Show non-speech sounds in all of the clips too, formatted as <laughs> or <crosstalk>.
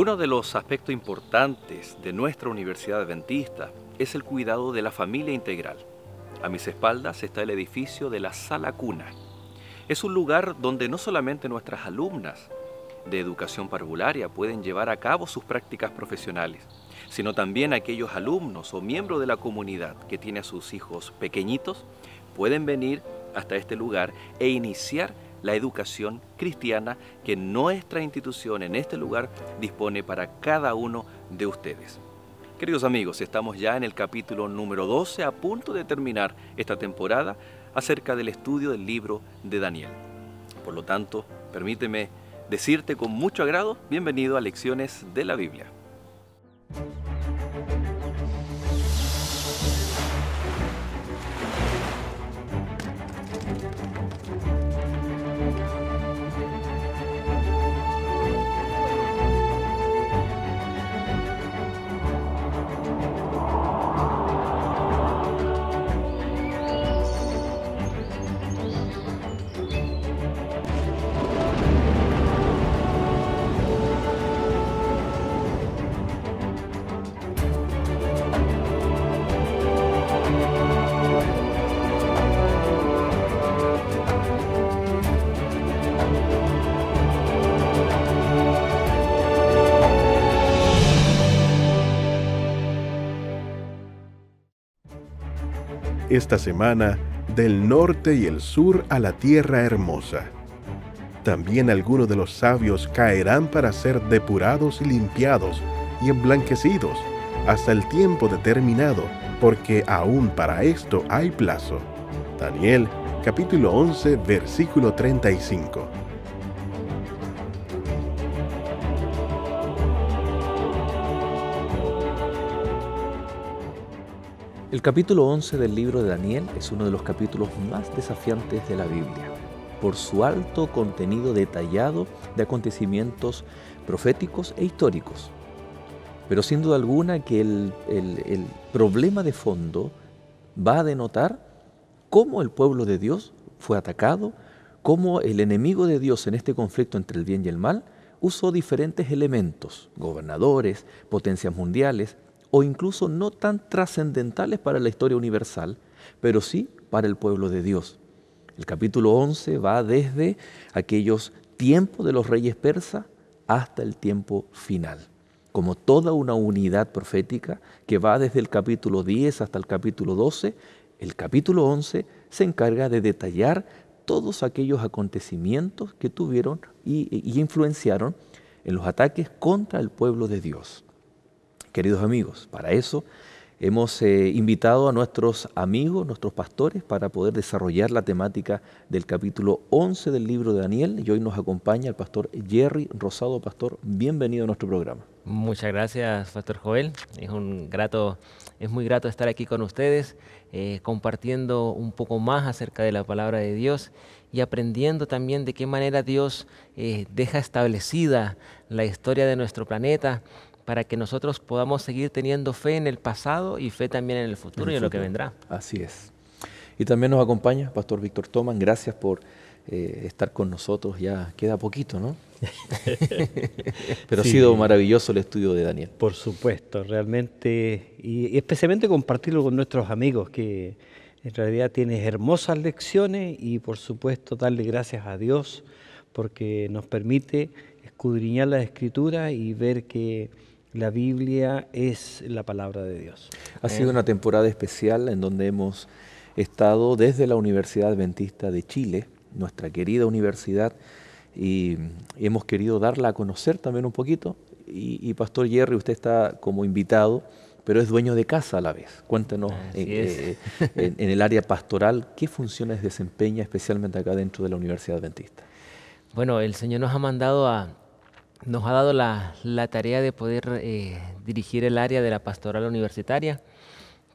Uno de los aspectos importantes de nuestra Universidad Adventista es el cuidado de la familia integral. A mis espaldas está el edificio de la Sala Cuna. Es un lugar donde no solamente nuestras alumnas de educación parvularia pueden llevar a cabo sus prácticas profesionales, sino también aquellos alumnos o miembros de la comunidad que tienen a sus hijos pequeñitos pueden venir hasta este lugar e iniciar la educación cristiana que nuestra institución en este lugar dispone para cada uno de ustedes. Queridos amigos, estamos ya en el capítulo número 12, a punto de terminar esta temporada acerca del estudio del libro de Daniel. Por lo tanto, permíteme decirte con mucho agrado, bienvenido a Lecciones de la Biblia. esta semana del norte y el sur a la tierra hermosa. También algunos de los sabios caerán para ser depurados y limpiados y emblanquecidos hasta el tiempo determinado, porque aún para esto hay plazo. Daniel capítulo 11 versículo 35. El capítulo 11 del libro de Daniel es uno de los capítulos más desafiantes de la Biblia, por su alto contenido detallado de acontecimientos proféticos e históricos. Pero sin duda alguna que el, el problema de fondo va a denotar cómo el pueblo de Dios fue atacado, cómo el enemigo de Dios en este conflicto entre el bien y el mal usó diferentes elementos, gobernadores, potencias mundiales, o incluso no tan trascendentales para la historia universal, pero sí para el pueblo de Dios. El capítulo 11 va desde aquellos tiempos de los reyes persas hasta el tiempo final, como toda una unidad profética que va desde el capítulo 10 hasta el capítulo 12, el capítulo 11 se encarga de detallar todos aquellos acontecimientos que tuvieron y, y influenciaron en los ataques contra el pueblo de Dios. Queridos amigos, para eso hemos eh, invitado a nuestros amigos, nuestros pastores, para poder desarrollar la temática del capítulo 11 del libro de Daniel. Y hoy nos acompaña el pastor Jerry Rosado. Pastor, bienvenido a nuestro programa. Muchas gracias, Pastor Joel. Es un grato, es muy grato estar aquí con ustedes, eh, compartiendo un poco más acerca de la palabra de Dios y aprendiendo también de qué manera Dios eh, deja establecida la historia de nuestro planeta para que nosotros podamos seguir teniendo fe en el pasado y fe también en el futuro y en lo que vendrá. Así es. Y también nos acompaña Pastor Víctor Toman. Gracias por eh, estar con nosotros. Ya queda poquito, ¿no? <laughs> Pero ha sido maravilloso el estudio de Daniel. Por supuesto, realmente. Y, especialmente compartirlo con nuestros amigos, que en realidad tienes hermosas lecciones y por supuesto darle gracias a Dios porque nos permite escudriñar la Escritura y ver que la Biblia es la palabra de Dios. Ha sido una temporada especial en donde hemos estado desde la Universidad Adventista de Chile, nuestra querida universidad, y hemos querido darla a conocer también un poquito. Y, Pastor Jerry, usted está como invitado, pero es dueño de casa a la vez. Cuéntanos eh, eh, eh, en el área pastoral, ¿qué funciones desempeña especialmente acá dentro de la Universidad Adventista? Bueno, el Señor nos ha mandado a, nos ha dado la, tarea de poder eh, dirigir el área de la pastoral universitaria,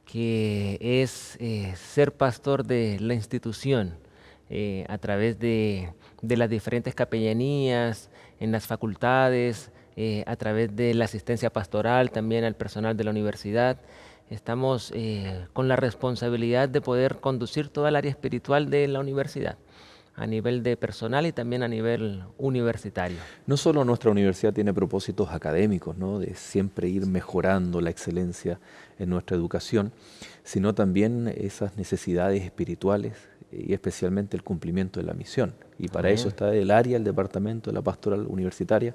que es eh, ser pastor de la institución eh, a través de, de, las diferentes capellanías, en las facultades, a través de la asistencia pastoral, también al personal de la universidad. Estamos con la responsabilidad de poder conducir toda el área espiritual de la universidad a nivel de personal y también a nivel universitario. No solo nuestra universidad tiene propósitos académicos, ¿no? de siempre ir mejorando la excelencia en nuestra educación, sino también esas necesidades espirituales y especialmente el cumplimiento de la misión. Y para eso está el área, el departamento de la pastoral universitaria,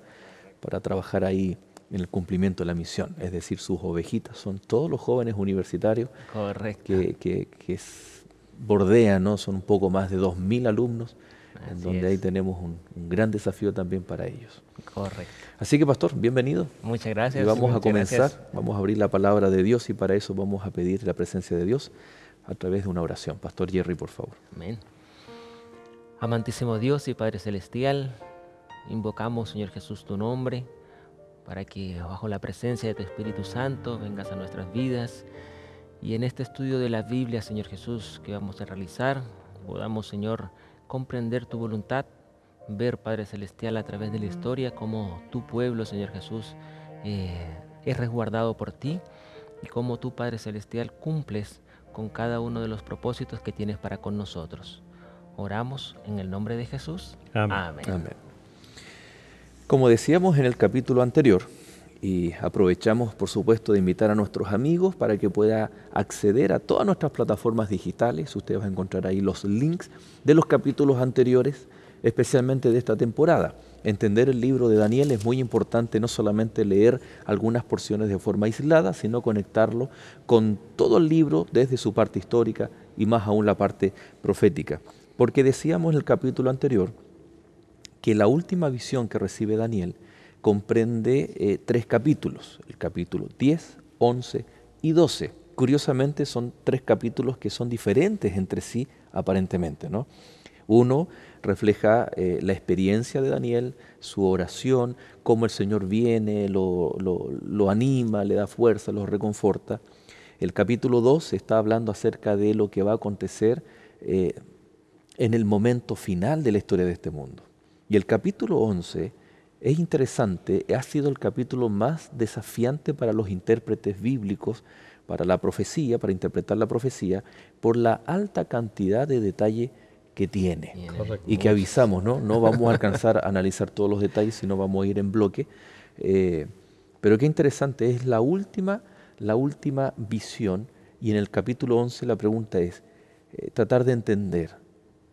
para trabajar ahí en el cumplimiento de la misión. Es decir, sus ovejitas son todos los jóvenes universitarios Correcto. que, que, que bordea, ¿no? son un poco más de 2.000 alumnos, en donde ahí tenemos un, gran desafío también para ellos. Correcto. Así que, pastor, bienvenido. Muchas gracias. vamos a comenzar, vamos a abrir la palabra de Dios y para eso vamos a pedir la presencia de Dios a través de una oración. Pastor Jerry, por favor. Amén. Amantísimo Dios y Padre Celestial, invocamos, Señor Jesús, tu nombre para que bajo la presencia de tu Espíritu Santo vengas a nuestras vidas y en este estudio de la Biblia, Señor Jesús, que vamos a realizar, podamos, Señor, comprender tu voluntad, ver, Padre Celestial, a través de la historia, cómo tu pueblo, Señor Jesús, eh, es resguardado por ti y cómo Tu Padre Celestial, cumples con cada uno de los propósitos que tienes para con nosotros. Oramos en el nombre de Jesús. Amén. Como decíamos en el capítulo anterior, y aprovechamos, por supuesto, de invitar a nuestros amigos para que pueda acceder a todas nuestras plataformas digitales. Ustedes van a encontrar ahí los links de los capítulos anteriores, especialmente de esta temporada. Entender el libro de Daniel es muy importante, no solamente leer algunas porciones de forma aislada, sino conectarlo con todo el libro desde su parte histórica y más aún la parte profética. Porque decíamos en el capítulo anterior que la última visión que recibe Daniel comprende eh, tres capítulos, el capítulo 10, 11 y 12. Curiosamente son tres capítulos que son diferentes entre sí aparentemente. ¿no? Uno refleja eh, la experiencia de Daniel, su oración, cómo el Señor viene, lo, anima, le da fuerza, lo reconforta. El capítulo 12 está hablando acerca de lo que va a acontecer eh, en el momento final de la historia de este mundo. Y el capítulo 11 es interesante, ha sido el capítulo más desafiante para los intérpretes bíblicos, para la profecía, para interpretar la profecía, por la alta cantidad de detalle que tiene. Y que avisamos, ¿no? No vamos a alcanzar a analizar todos los detalles, sino vamos a ir en bloque. Eh, pero qué interesante, es la última, la última visión, y en el capítulo 11 la pregunta es eh, tratar de entender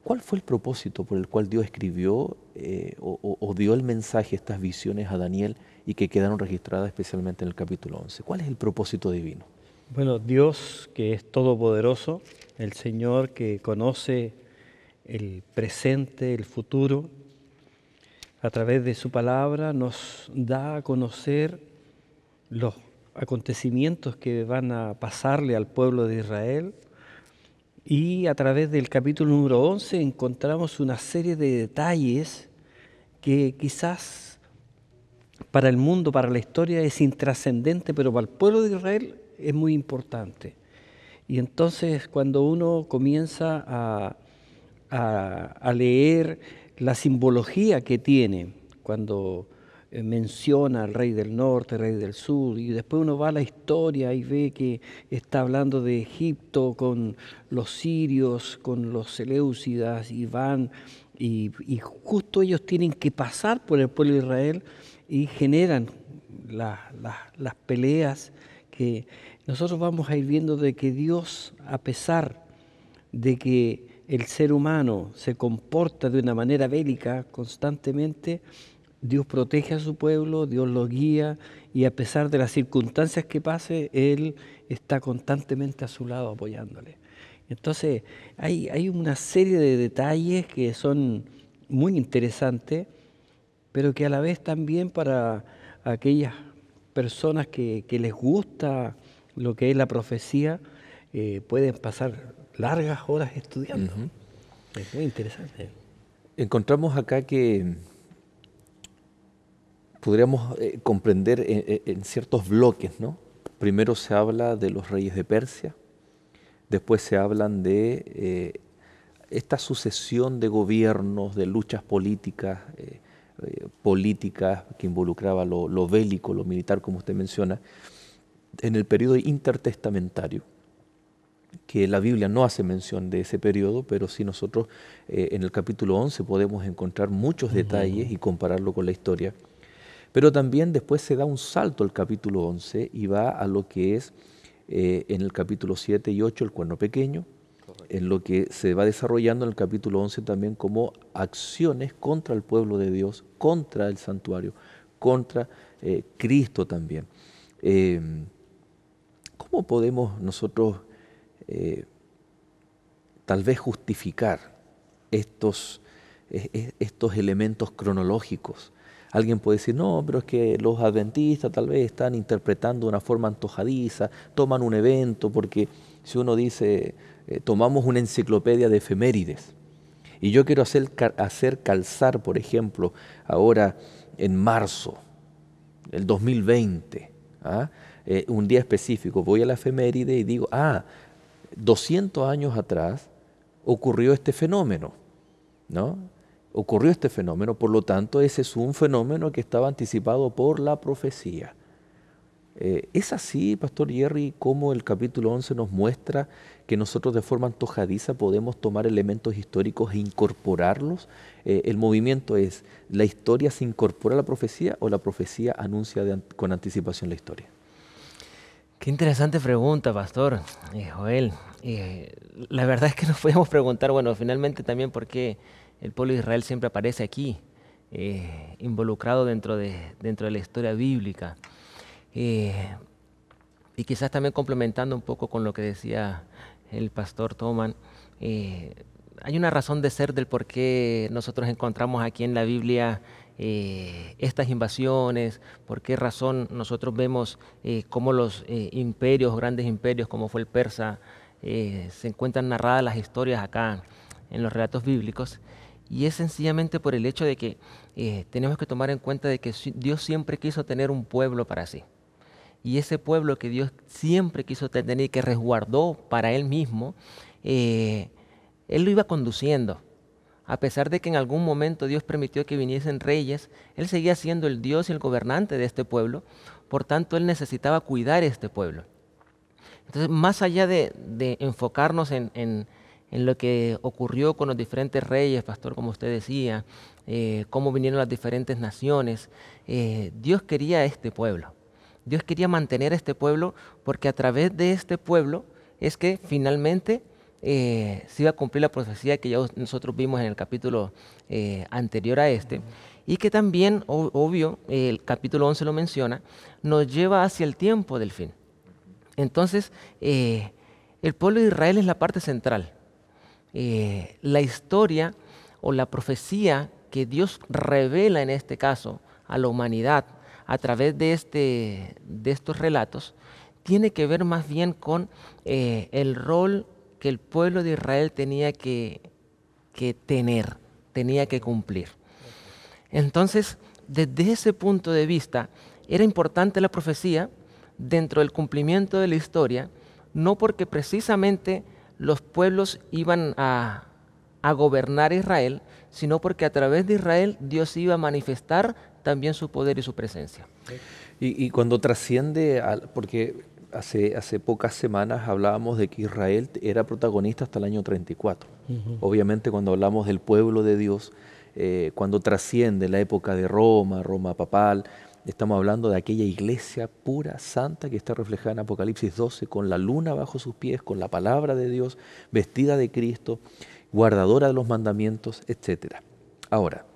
¿Cuál fue el propósito por el cual Dios escribió eh, o, o, dio el mensaje, estas visiones a Daniel y que quedaron registradas especialmente en el capítulo 11? ¿Cuál es el propósito divino? Bueno, Dios que es todopoderoso, el Señor que conoce el presente, el futuro, a través de su palabra nos da a conocer los acontecimientos que van a pasarle al pueblo de Israel y a través del capítulo número 11 encontramos una serie de detalles que quizás para el mundo, para la historia es intrascendente, pero para el pueblo de Israel es muy importante. Y entonces cuando uno comienza a, a leer la simbología que tiene, cuando eh, menciona al rey del norte, rey del sur, y después uno va a la historia y ve que está hablando de Egipto con los sirios, con los seleucidas, y van, y, justo ellos tienen que pasar por el pueblo de Israel y generan las peleas que nosotros vamos a ir viendo de que Dios, a pesar de que el ser humano se comporta de una manera bélica constantemente, Dios protege a su pueblo, Dios lo guía y a pesar de las circunstancias que pase, Él está constantemente a su lado apoyándole. Entonces, hay, hay una serie de detalles que son muy interesantes, pero que a la vez también para aquellas personas que, les gusta lo que es la profecía, eh, pueden pasar largas horas estudiando. Es muy interesante. Encontramos acá que podríamos eh, comprender eh, eh, en, ciertos bloques, ¿no? Primero se habla de los reyes de Persia, después se hablan de esta sucesión de gobiernos, de luchas políticas, políticas que involucraba lo, bélico, lo militar, como usted menciona, en el periodo intertestamentario que la Biblia no hace mención de ese periodo, pero sí nosotros en el capítulo 11 podemos encontrar muchos detalles y compararlo con la historia pero también después se da un salto al capítulo 11 y va a lo que es eh, en el capítulo 7 y 8 el cuerno pequeño, en lo que se va desarrollando en el capítulo 11 también como acciones contra el pueblo de Dios, contra el santuario, contra eh, Cristo también. Em, ¿Cómo podemos nosotros eh, tal vez justificar estos, estos elementos cronológicos Alguien puede decir, no, pero es que los adventistas tal vez están interpretando de una forma antojadiza, toman un evento, porque si uno dice, eh, tomamos una enciclopedia de efemérides, y yo quiero hacer, hacer calzar, por ejemplo, ahora en marzo del 2020, ¿ah? eh, un día específico, voy a la efeméride y digo, ah, 200 años atrás ocurrió este fenómeno, ¿no? ocurrió este fenómeno, por lo tanto ese es un fenómeno que estaba anticipado por la profecía. Eh, es así, Pastor Jerry, como el capítulo 11 nos muestra que nosotros de forma antojadiza podemos tomar elementos históricos e incorporarlos. Eh, el movimiento es, ¿la historia se incorpora a la profecía o la profecía anuncia con anticipación la historia? Qué interesante pregunta, Pastor eh, Joel. la verdad es que <laughs> nos podemos preguntar, bueno, finalmente también por qué el pueblo de Israel siempre aparece aquí, eh, involucrado dentro de, dentro de la historia bíblica. Eh, y quizás también complementando un poco con lo que decía el pastor Toman, eh, hay una razón de ser del por qué nosotros encontramos aquí en la Biblia estas invasiones, por qué razón nosotros vemos cómo los imperios, grandes imperios como fue el persa, se encuentran narradas las historias acá en los relatos bíblicos. Y es sencillamente por el hecho de que eh, tenemos que tomar en cuenta de que Dios siempre quiso tener un pueblo para sí. Y ese pueblo que Dios siempre quiso tener y que resguardó para Él mismo, eh, Él lo iba conduciendo. A pesar de que en algún momento Dios permitió que viniesen reyes, Él seguía siendo el Dios y el gobernante de este pueblo, por tanto Él necesitaba cuidar este pueblo. Entonces, más allá de, enfocarnos en en lo que ocurrió con los diferentes reyes, pastor, como usted decía, eh, cómo vinieron las diferentes naciones. Eh, Dios quería a este pueblo. Dios quería mantener a este pueblo porque a través de este pueblo es que finalmente eh, se iba a cumplir la profecía que ya nosotros vimos en el capítulo anterior a este. Y que también, obvio, el capítulo 11 lo menciona, nos lleva hacia el tiempo del fin. Entonces, el pueblo de Israel es la parte central eh, la historia o la profecía que Dios revela en este caso a la humanidad a través de, este, de estos relatos, tiene que ver más bien con eh, el rol que el pueblo de Israel tenía que, que tener, tenía que cumplir. Entonces, desde ese punto de vista, era importante la profecía dentro del cumplimiento de la historia, no porque precisamente los pueblos iban a, a gobernar Israel, sino porque a través de Israel Dios iba a manifestar también su poder y su presencia. Y, cuando trasciende, porque hace, hace pocas semanas hablábamos de que Israel era protagonista hasta el año 34. Obviamente cuando hablamos del pueblo de Dios, eh, cuando trasciende la época de Roma, Roma papal, Estamos hablando de aquella iglesia pura, santa, que está reflejada en Apocalipsis 12, con la luna bajo sus pies, con la palabra de Dios, vestida de Cristo, guardadora de los mandamientos, etc. Ahora,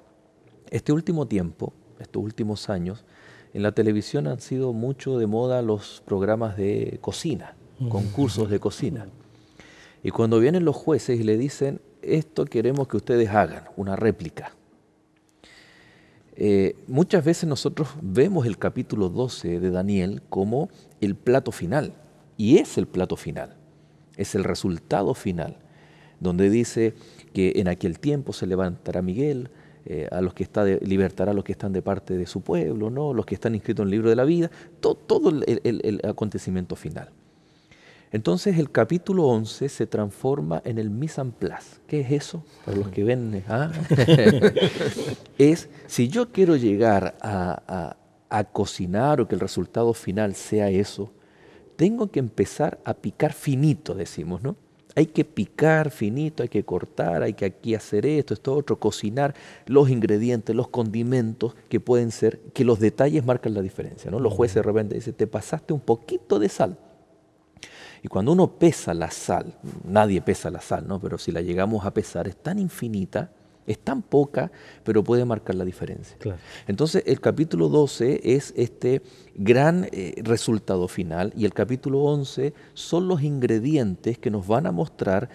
este último tiempo, estos últimos años, en la televisión han sido mucho de moda los programas de cocina, concursos de cocina. Y cuando vienen los jueces y le dicen, esto queremos que ustedes hagan, una réplica. Eh, muchas veces nosotros vemos el capítulo 12 de Daniel como el plato final, y es el plato final, es el resultado final, donde dice que en aquel tiempo se levantará Miguel, eh, a los que está libertará a los que están de parte de su pueblo, ¿no? los que están inscritos en el libro de la vida, todo el acontecimiento final. Entonces el capítulo 11 se transforma en el mise en place. ¿Qué es eso? Para los que ven, ¿eh? ah. <laughs> es si yo quiero llegar a, cocinar o que el resultado final sea eso, tengo que empezar a picar finito, decimos, ¿no? Hay que picar finito, hay que cortar, hay que aquí hacer esto, esto, otro, cocinar los ingredientes, los condimentos que pueden ser, que los detalles marcan la diferencia, ¿no? Los jueces de repente dicen, te pasaste un poquito de sal y cuando uno pesa la sal, nadie pesa la sal, ¿no? pero si la llegamos a pesar, es tan infinita, es tan poca, pero puede marcar la diferencia. Entonces el capítulo 12 es este gran eh, resultado final y el capítulo 11 son los ingredientes que nos van a mostrar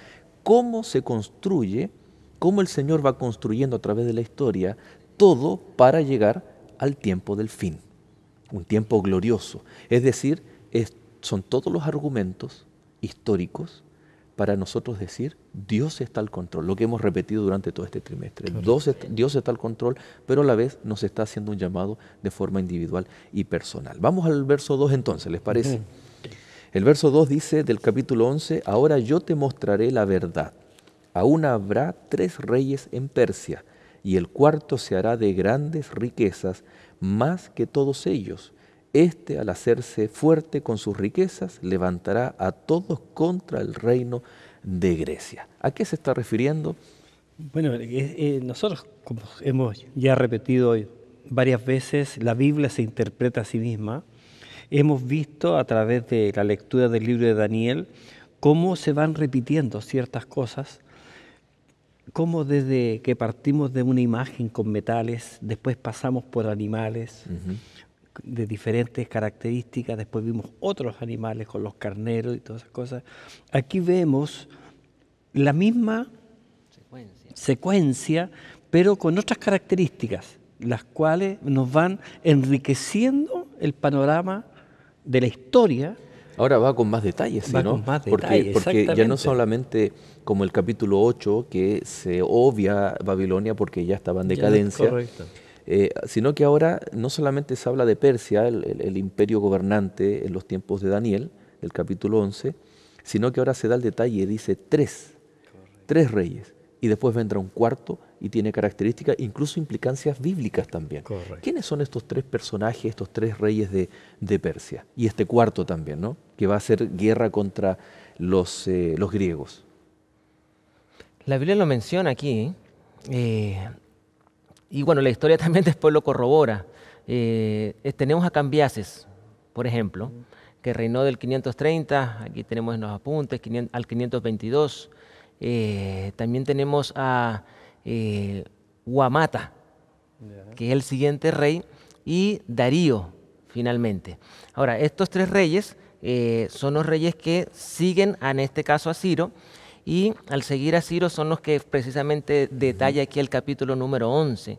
cómo se construye, cómo el Señor va construyendo a través de la historia todo para llegar al tiempo del fin, un tiempo glorioso. Es decir, es son todos los argumentos históricos para nosotros decir Dios está al control, lo que hemos repetido durante todo este trimestre. Dios, está, al control, pero a la vez nos está haciendo un llamado de forma individual y personal. Vamos al verso 2 entonces, ¿les parece? El verso 2 dice del capítulo 11, ahora yo te mostraré la verdad. Aún habrá tres reyes en Persia, y el cuarto se hará de grandes riquezas más que todos ellos este, al hacerse fuerte con sus riquezas, levantará a todos contra el reino de Grecia. ¿A qué se está refiriendo? Bueno, eh, nosotros, como hemos ya repetido varias veces, la Biblia se interpreta a sí misma. Hemos visto a través de la lectura del libro de Daniel cómo se van repitiendo ciertas cosas cómo desde que partimos de una imagen con metales, después pasamos por animales, de diferentes características, después vimos otros animales con los carneros y todas esas cosas. Aquí vemos la misma secuencia, pero con otras características, las cuales nos van enriqueciendo el panorama de la historia. Ahora va con más detalles, ¿no? más detalles, porque, ya no solamente como el capítulo 8, que se obvia Babilonia porque ya estaba en decadencia. correcto eh, sino que ahora no solamente se habla de Persia, el, imperio gobernante en los tiempos de Daniel, el capítulo 11, sino que ahora se da el detalle, dice tres, tres reyes, y después vendrá un cuarto y tiene características, incluso implicancias bíblicas también. ¿Quiénes son estos tres personajes, estos tres reyes de, Persia? Y este cuarto también, ¿no? Que va a hacer guerra contra los, eh, los griegos. La Biblia lo menciona aquí. Eh, y bueno, la historia <laughs> también después lo corrobora. Eh, tenemos a Cambiases, por ejemplo, que reinó del 530, aquí tenemos en los apuntes, al 522. Eh, también tenemos a eh, Huamata, que es el siguiente rey, y Darío, finalmente. Ahora, estos tres reyes son los reyes que siguen, en este caso, a Ciro. Y al seguir a Ciro son los que precisamente detalla aquí el capítulo número 11.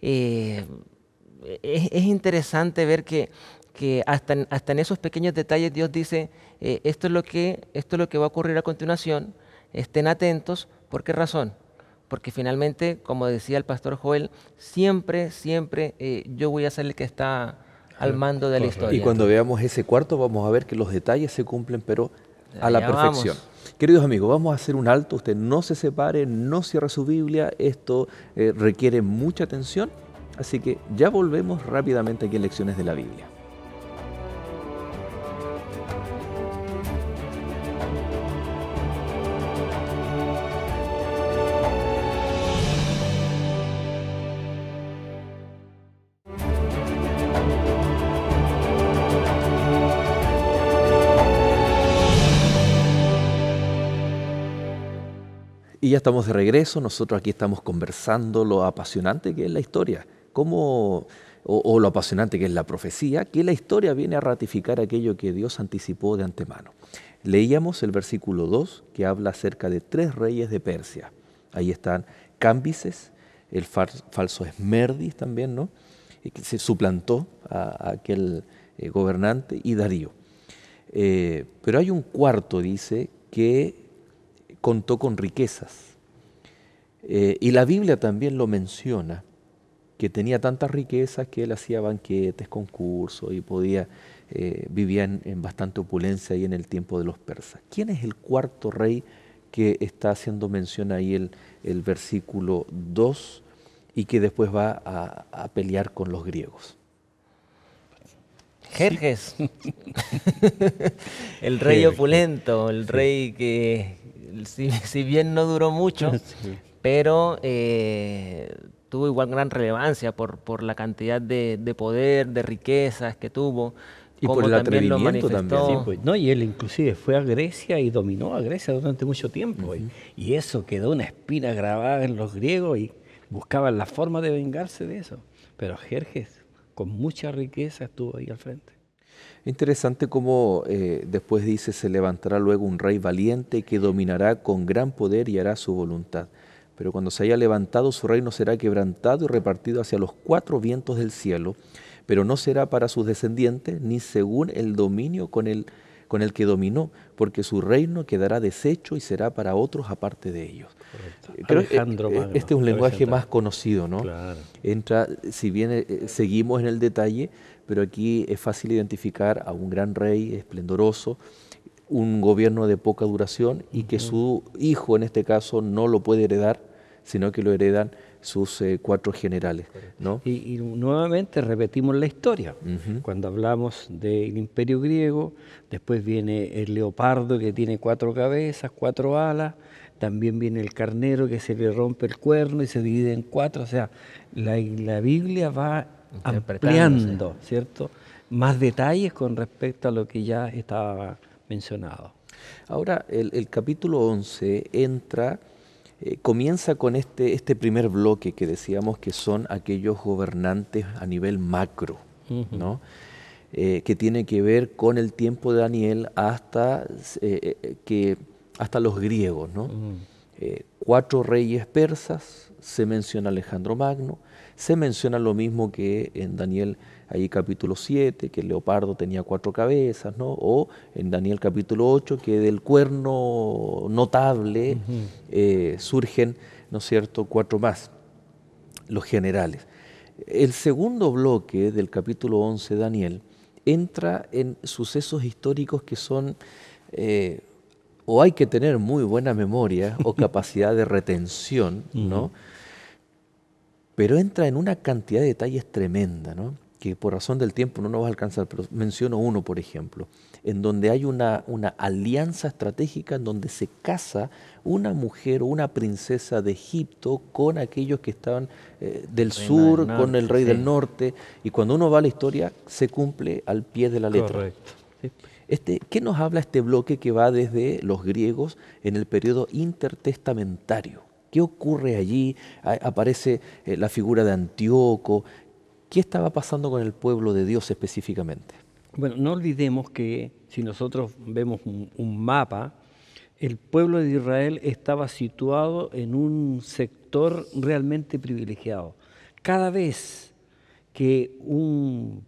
Eh, es, interesante ver que, hasta, en, esos pequeños detalles Dios dice, eh, esto, es lo que, esto lo que va a ocurrir a continuación, estén atentos, ¿por qué razón? Porque finalmente, como decía el pastor Joel, siempre, siempre eh, yo voy a ser el que está al mando de la historia. Y cuando veamos ese cuarto vamos a ver que los detalles se cumplen, pero a la perfección. Queridos amigos, vamos a hacer un alto, usted no se separe, no cierre su Biblia, esto eh, requiere mucha atención, así que ya volvemos rápidamente aquí en Lecciones de la Biblia. Y ya estamos de regreso, nosotros aquí estamos conversando lo apasionante que es la historia, cómo, o, lo apasionante que es la profecía, que la historia viene a ratificar aquello que Dios anticipó de antemano. Leíamos el versículo 2 que habla acerca de tres reyes de Persia. Ahí están Cambises, el falso Esmerdis también, ¿no? que se suplantó a, aquel eh, gobernante, y Darío. Eh, pero hay un cuarto, dice, que contó con riquezas. Eh, y la Biblia también lo menciona, que tenía tantas riquezas que él hacía banquetes, concursos y podía, eh, vivía en, bastante opulencia ahí en el tiempo de los persas. ¿Quién es el cuarto rey que está haciendo mención ahí el, versículo 2 y que después va a, a pelear con los griegos? Jerjes, <laughs> el rey opulento, el rey que, <laughs> si, bien no duró mucho, <laughs> pero eh, tuvo igual gran relevancia por, la cantidad de, poder, de riquezas que tuvo. Y por el también atrevimiento también. Pues. no, y él inclusive fue a Grecia y dominó a Grecia durante mucho tiempo. y, eso quedó una espina grabada en los griegos y buscaban la forma de vengarse de eso. Pero Jerjes, con mucha riqueza, estuvo ahí al frente. Interesante como eh, después dice, se levantará luego un rey valiente que dominará con gran poder y hará su voluntad. Pero cuando se haya levantado, su reino será quebrantado y repartido hacia los cuatro vientos del cielo, pero no será para sus descendientes, ni según el dominio con el, con el que dominó, porque su reino quedará deshecho y será para otros aparte de ellos. Eh, eh, Alejandro este es un lenguaje más conocido, ¿no? Entra, si bien seguimos en el detalle, pero aquí es fácil identificar a un gran rey esplendoroso, un gobierno de poca duración y que su hijo en este caso no lo puede heredar, sino que lo heredan sus eh, cuatro generales. ¿no? Y, nuevamente repetimos la historia. Cuando hablamos del imperio griego, después viene el leopardo que tiene cuatro cabezas, cuatro alas, también viene el carnero que se le rompe el cuerno y se divide en cuatro. O sea, la Biblia va Interpretando ¿cierto? Más detalles con respecto a lo que ya estaba mencionado. Ahora, el, capítulo 11 entra, eh, comienza con este, este primer bloque que decíamos que son aquellos gobernantes a nivel macro, eh, que tiene que ver con el tiempo de Daniel hasta, eh, que, hasta los griegos, ¿no? cuatro reyes persas, se menciona Alejandro Magno, se menciona lo mismo que en Daniel ahí capítulo 7, que el leopardo tenía cuatro cabezas, ¿no? O en Daniel capítulo 8, que del cuerno notable eh, surgen, ¿no es cierto?, cuatro más, los generales. El segundo bloque del capítulo 11 de Daniel entra en sucesos históricos que son... Eh, o hay que tener muy buena memoria o <laughs> capacidad de retención, ¿no? pero entra en una cantidad de detalles tremenda, ¿no? que por razón del tiempo no nos va a alcanzar, pero menciono uno, por ejemplo, en donde hay una, alianza estratégica en donde se casa una mujer o una princesa de Egipto con aquellos que estaban eh, del sur, con el rey del norte, y cuando uno va a la historia se cumple al pie de la letra. Correcto. Este, ¿Qué nos habla este bloque que va desde los griegos en el periodo intertestamentario? ¿Qué ocurre allí? Aparece eh, la figura de Antíoco. ¿Qué estaba pasando con el pueblo de Dios específicamente? Bueno, no olvidemos que si nosotros vemos un, mapa, el pueblo de Israel estaba situado en un sector realmente privilegiado. Cada vez que un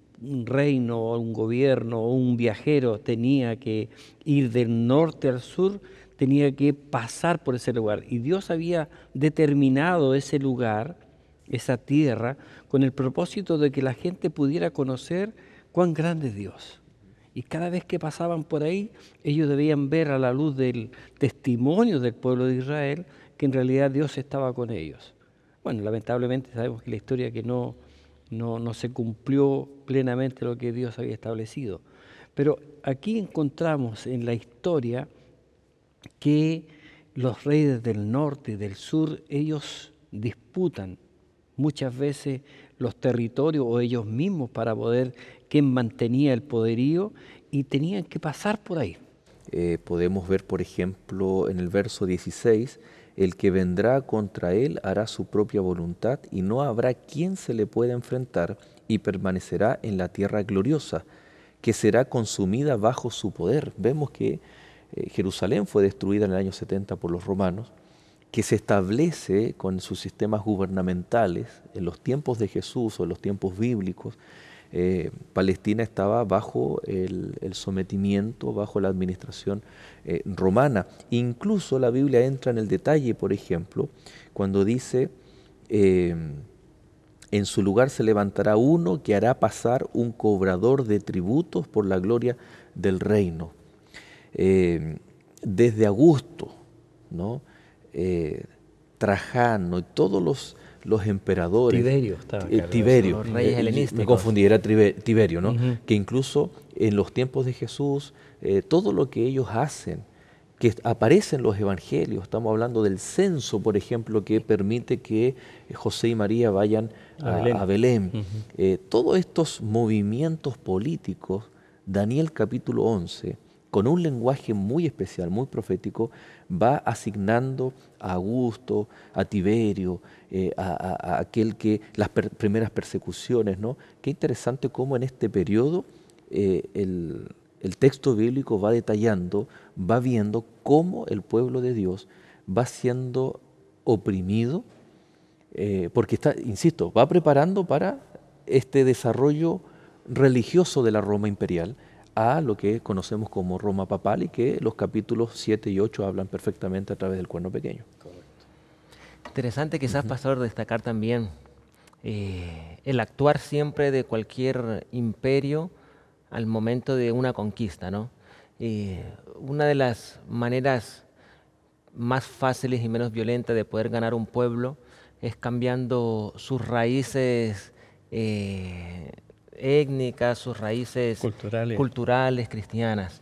reino o un gobierno o un viajero tenía que ir del norte al sur, tenía que pasar por ese lugar. Y Dios había determinado ese lugar, esa tierra, con el propósito de que la gente pudiera conocer cuán grande es Dios. Y cada vez que pasaban por ahí, ellos debían ver a la luz del testimonio del pueblo de Israel que en realidad Dios estaba con ellos. Bueno, lamentablemente sabemos que la historia que no, no, no se cumplió plenamente lo que Dios había establecido. Pero aquí encontramos en la historia que los reyes del norte y del sur, ellos disputan muchas veces los territorios o ellos mismos para poder quién mantenía el poderío y tenían que pasar por ahí. Eh, podemos ver, por ejemplo, en el verso 16, el que vendrá contra él hará su propia voluntad y no habrá quien se le pueda enfrentar y permanecerá en la tierra gloriosa, que será consumida bajo su poder. Vemos que eh, Jerusalén fue destruida en el año 70 por los romanos, que se establece con sus sistemas gubernamentales en los tiempos de Jesús o en los tiempos bíblicos. Eh, Palestina estaba bajo el, sometimiento, bajo la administración eh, romana. Incluso la Biblia entra en el detalle, por ejemplo, cuando dice, en su lugar se levantará uno que hará pasar un cobrador de tributos por la gloria del reino. Eh, desde Augusto, ¿no? Eh, Trajano y todos los, los emperadores. Tiberio, eh, Tiberio. Me confundí, era Tiberio, ¿no? Que incluso en los tiempos de Jesús, todo lo que ellos hacen, que aparecen en los evangelios, estamos hablando del censo, por ejemplo, que permite que José y María vayan a, Belén. todos estos movimientos políticos, Daniel capítulo 11, con un lenguaje muy especial, muy profético, va asignando a Augusto, a Tiberio, eh, a, aquel que las primeras persecuciones, ¿no? Qué interesante cómo en este periodo eh, el, texto bíblico va detallando, va viendo cómo el pueblo de Dios va siendo oprimido, eh, porque está, insisto, va preparando para este desarrollo religioso de la Roma imperial, a lo que conocemos como Roma papal y que los capítulos 7 y 8 hablan perfectamente a través del cuerno pequeño. Correcto. Interesante quizás, uh a destacar también eh, el actuar siempre de cualquier imperio al momento de una conquista, ¿no? Eh, una de las maneras más fáciles y menos violentas de poder ganar un pueblo es cambiando sus raíces eh, étnicas, sus raíces culturales, culturales cristianas.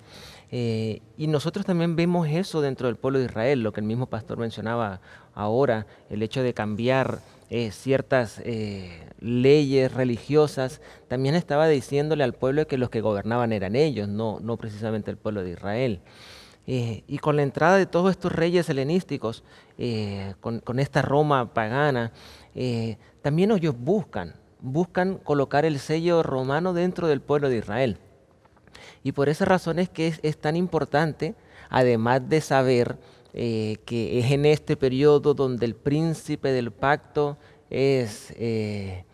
Eh, y nosotros también vemos eso dentro del pueblo de Israel, lo que el mismo pastor mencionaba ahora, el hecho de cambiar eh, ciertas eh, leyes religiosas, también estaba diciéndole al pueblo que los que gobernaban eran ellos, no, no precisamente el pueblo de Israel. y con la entrada de todos estos reyes helenísticos, con, esta Roma pagana, también ellos buscan buscan colocar el sello romano dentro del pueblo de Israel. Y por razón razones que es, tan importante, además de saber eh, que es en este periodo donde el príncipe del pacto es, eh,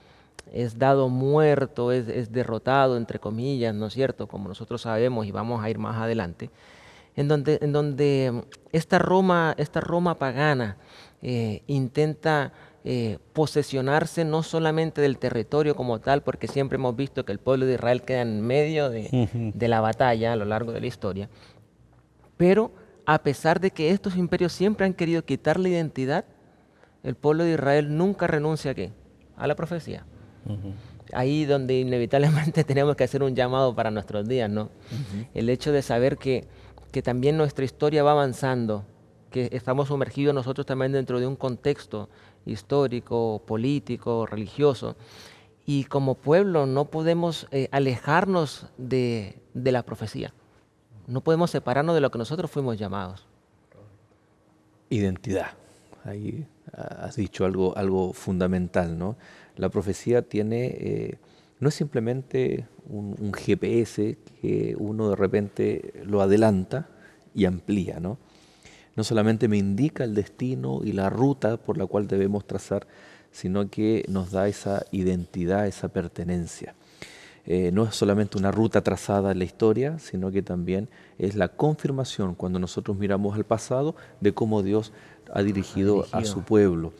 es dado muerto, es, derrotado, entre comillas, ¿no es cierto? Como nosotros sabemos y vamos a ir más adelante, en donde, en donde esta, Roma, esta Roma pagana eh, intenta eh, posesionarse no solamente del territorio como tal, porque siempre hemos visto que el pueblo de Israel queda en medio de, la batalla a lo largo de la historia, pero a pesar de que estos imperios siempre han querido quitar la identidad, el pueblo de Israel nunca renuncia a A la profecía. Ahí donde inevitablemente <laughs> tenemos que hacer un llamado para nuestros días, ¿no? El hecho de saber que, que también nuestra historia va avanzando, que estamos sumergidos nosotros también dentro de un contexto histórico, político, religioso. Y como pueblo no podemos eh, alejarnos de, de la profecía. No podemos separarnos de lo que nosotros fuimos llamados. Identidad. Ahí ah, has dicho algo, algo fundamental, ¿no? La profecía tiene, eh, no es simplemente un, un, GPS que uno de repente lo adelanta y amplía, ¿no? no solamente me indica el destino y la ruta por la cual debemos trazar, sino que nos da esa identidad, esa pertenencia. Eh, no es solamente una ruta trazada en la historia, sino que también es la confirmación cuando nosotros miramos al pasado de cómo Dios ha dirigido, a su pueblo.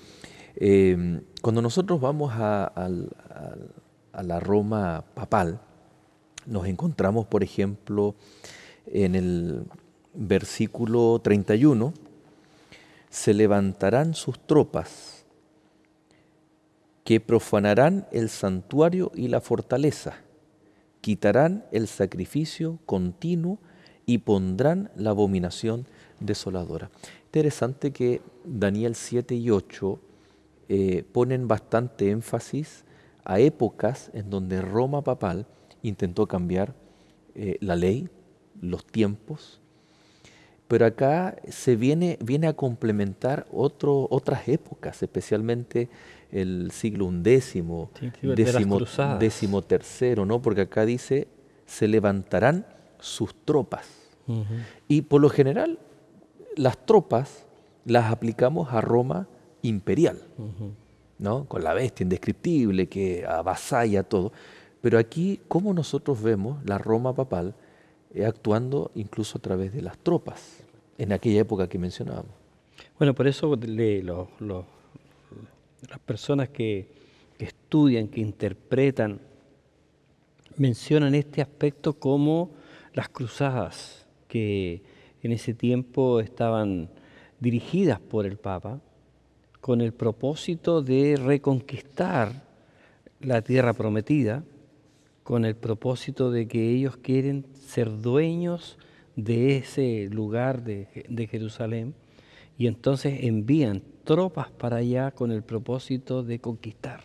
Em, cuando nosotros vamos a, la Roma papal, nos encontramos, por ejemplo, en el versículo 31, se levantarán sus tropas que profanarán el santuario y la fortaleza, quitarán el sacrificio continuo y pondrán la abominación desoladora. Interesante que Daniel 7 y 8 eh, ponen bastante énfasis a épocas en donde Roma papal intentó cambiar eh, la ley, los tiempos, pero acá se viene, viene a complementar otras épocas, especialmente el siglo XI, XIII, ¿no? Porque acá dice, se levantarán sus tropas. Y por lo general, las tropas las aplicamos a Roma imperial, ¿no? Con la bestia indescriptible que avasalla todo. Pero aquí, como nosotros vemos la Roma papal, eh, actuando incluso a través de las tropas, en aquella época que mencionábamos. Bueno, por eso las personas que estudian, que interpretan, mencionan este aspecto como las cruzadas que en ese tiempo estaban dirigidas por el Papa con el propósito de reconquistar la tierra prometida, con el propósito de que ellos quieren ser dueños de ese lugar de, Jerusalén y entonces envían tropas para allá con el propósito de conquistar.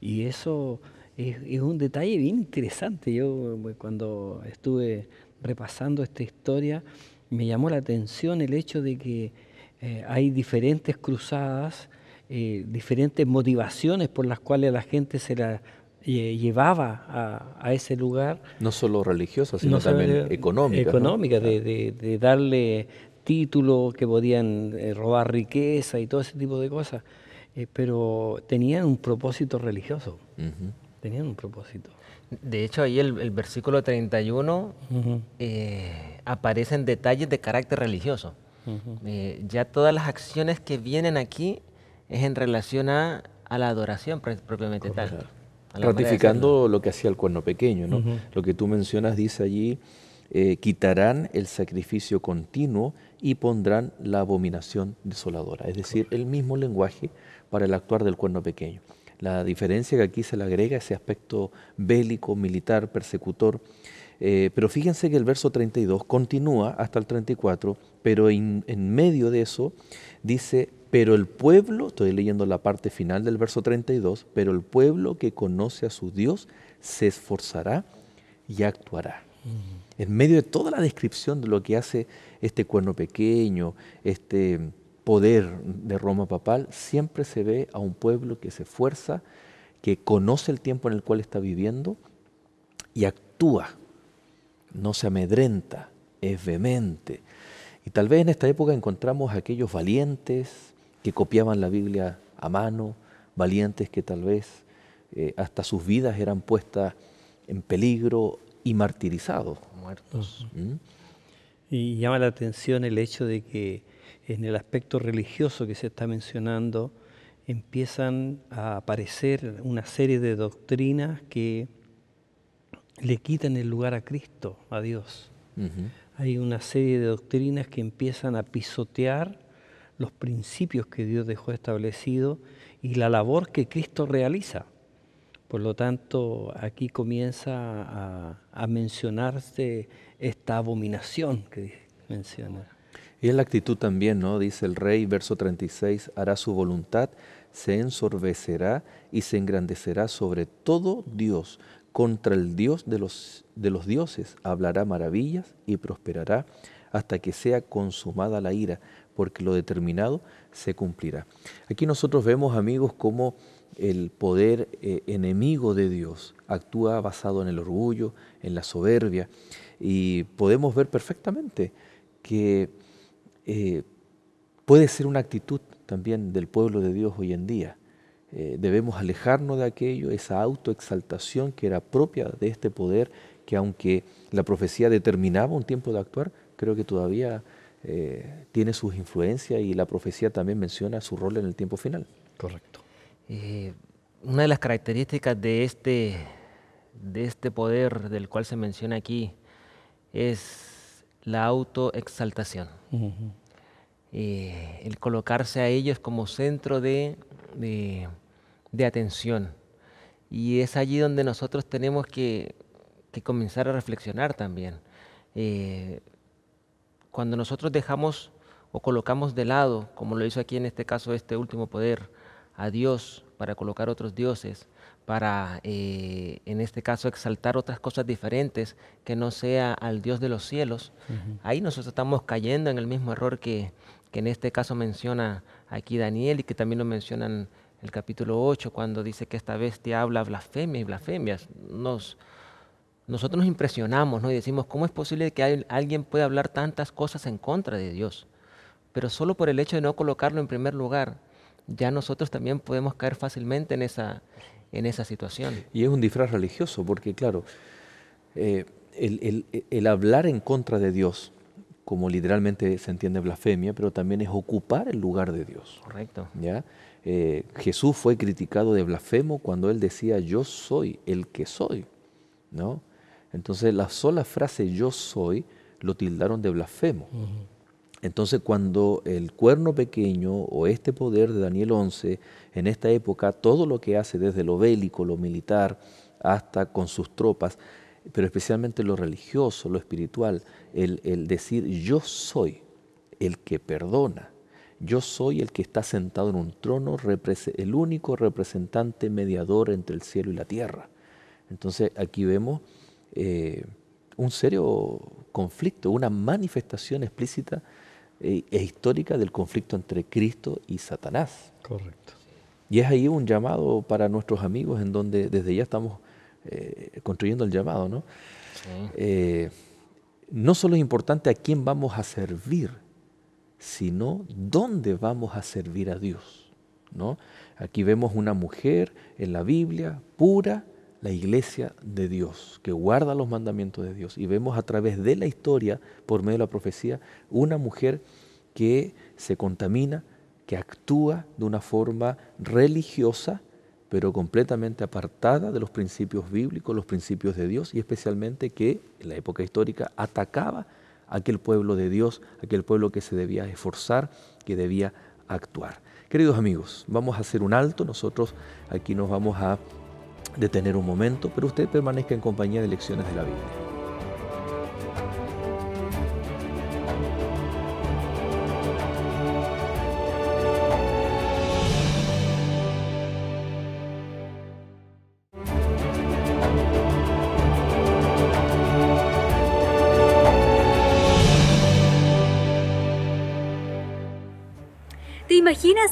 Y eso es, un detalle bien interesante. Yo eh, cuando estuve repasando esta historia, me llamó la atención el hecho de que eh, hay diferentes cruzadas, eh, diferentes motivaciones por las cuales la gente se la eh, llevaba a, ese lugar. No solo religioso, sino también económica. Económica, de, darle títulos que podían eh, robar riqueza y todo ese tipo de cosas. Eh, pero tenían un propósito religioso. Tenían un propósito. De hecho, ahí el, versículo 31 uh aparecen detalles de carácter religioso. ya todas las acciones que vienen aquí es en relación a, la adoración propiamente tal. Ratificando lo que hacía el cuerno pequeño, Lo que tú mencionas dice allí, eh, quitarán el sacrificio continuo y pondrán la abominación desoladora. Es decir, el mismo lenguaje para el actuar del cuerno pequeño. La diferencia que aquí se le agrega ese aspecto bélico, militar, persecutor. Eh, pero fíjense que el verso 32 continúa hasta el 34, pero en medio de eso dice, pero el pueblo, estoy leyendo la parte final del verso 32, pero el pueblo que conoce a su Dios se esforzará y actuará. En medio de toda la descripción de lo que hace este cuerno pequeño, este poder de Roma papal, siempre se ve a un pueblo que se esfuerza, que conoce el tiempo en el cual está viviendo y actúa, no se amedrenta, es vehemente. Y tal vez en esta época encontramos a aquellos valientes, que copiaban la Biblia a mano, valientes que tal vez eh, hasta sus vidas eran puestas en peligro y martirizados, muertos. ¿Mm? Y llama la atención el hecho de que en el aspecto religioso que se está mencionando empiezan a aparecer una serie de doctrinas que le quitan el lugar a Cristo, a Dios. Hay una serie de doctrinas que empiezan a pisotear los principios que Dios dejó establecido y la labor que Cristo realiza. Por lo tanto, aquí comienza a, mencionarse esta abominación que menciona. Y es la actitud también, ¿no? Dice el rey, verso 36, hará su voluntad, se ensorbecerá y se engrandecerá sobre todo Dios contra el Dios de los, dioses hablará maravillas y prosperará hasta que sea consumada la ira, porque lo determinado se cumplirá. Aquí nosotros vemos, amigos, cómo el poder eh, enemigo de Dios actúa basado en el orgullo, en la soberbia, y podemos ver perfectamente que eh, puede ser una actitud también del pueblo de Dios hoy en día. Eh, debemos alejarnos de aquello, esa autoexaltación que era propia de este poder, que aunque la profecía determinaba un tiempo de actuar, creo que todavía eh, tiene sus influencias y la profecía también menciona su rol en el tiempo final. Correcto. Eh, una de las características de este, de este poder del cual se menciona aquí es la autoexaltación. el colocarse a ellos como centro de de, atención. Y es allí donde nosotros tenemos que, comenzar a reflexionar también. Eh, cuando nosotros dejamos o colocamos de lado, como lo hizo aquí en este caso este último poder, a Dios para colocar otros dioses, para eh, en este caso exaltar otras cosas diferentes que no sea al Dios de los cielos, ahí nosotros estamos cayendo en el mismo error que, que en este caso menciona aquí Daniel y que también lo mencionan el capítulo 8, cuando dice que esta bestia habla blasfemias y blasfemias. Nos, nosotros nos impresionamos ¿no? y decimos, ¿cómo es posible que alguien pueda hablar tantas cosas en contra de Dios? Pero solo por el hecho de no colocarlo en primer lugar, ya nosotros también podemos caer fácilmente en esa, en esa situación. Y es un disfraz religioso, porque claro, eh, el hablar en contra de Dios como literalmente se entiende blasfemia, pero también es ocupar el lugar de Dios. Correcto. ¿ya? Eh, Jesús fue criticado de blasfemo cuando él decía yo soy el que soy. ¿no? Entonces la sola frase yo soy lo tildaron de blasfemo. Entonces cuando el cuerno pequeño o este poder de Daniel 11, en esta época todo lo que hace desde lo bélico, lo militar, hasta con sus tropas, pero especialmente lo religioso, lo espiritual, el, decir yo soy el que perdona, yo soy el que está sentado en un trono, el único representante mediador entre el cielo y la tierra. Entonces aquí vemos eh, un serio conflicto, una manifestación explícita eh, e histórica del conflicto entre Cristo y Satanás. Correcto. Y es ahí un llamado para nuestros amigos en donde desde ya estamos eh, construyendo el llamado, ¿no? Eh, no solo es importante a quién vamos a servir, sino dónde vamos a servir a Dios, ¿no? Aquí vemos una mujer en la Biblia pura, la iglesia de Dios, que guarda los mandamientos de Dios. Y vemos a través de la historia, por medio de la profecía, una mujer que se contamina, que actúa de una forma religiosa pero completamente apartada de los principios bíblicos, los principios de Dios y especialmente que en la época histórica atacaba a aquel pueblo de Dios, aquel pueblo que se debía esforzar, que debía actuar. Queridos amigos, vamos a hacer un alto, nosotros aquí nos vamos a detener un momento, pero usted permanezca en compañía de lecciones de la Biblia.